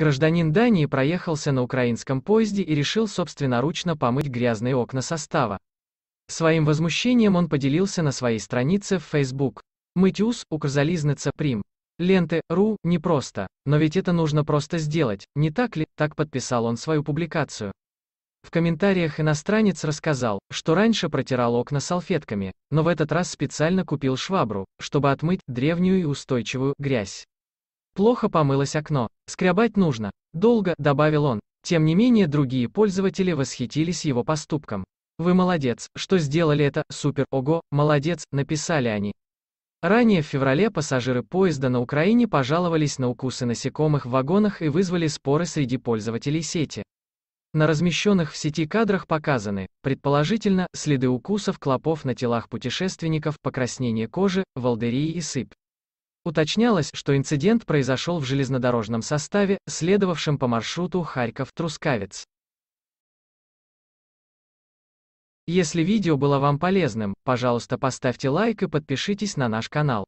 Гражданин Дании проехался на украинском поезде и решил собственноручно помыть грязные окна состава. Своим возмущением он поделился на своей странице в Facebook. Мытюс, укрзализница, прим. Ленты, ру, непросто. Но ведь это нужно просто сделать, не так ли? Так подписал он свою публикацию. В комментариях иностранец рассказал, что раньше протирал окна салфетками, но в этот раз специально купил швабру, чтобы отмыть древнюю и устойчивую грязь. Плохо помылось окно. Скрябать нужно. Долго, добавил он. Тем не менее другие пользователи восхитились его поступком. Вы молодец, что сделали это, супер, ого, молодец, написали они. Ранее в феврале пассажиры поезда на Украине пожаловались на укусы насекомых в вагонах и вызвали споры среди пользователей сети. На размещенных в сети кадрах показаны, предположительно, следы укусов клопов на телах путешественников, покраснение кожи, волдырии и сыпь. Уточнялось, что инцидент произошел в железнодорожном составе, следовавшем по маршруту Харьков-Трускавец. Если видео было вам полезным, пожалуйста поставьте лайк и подпишитесь на наш канал.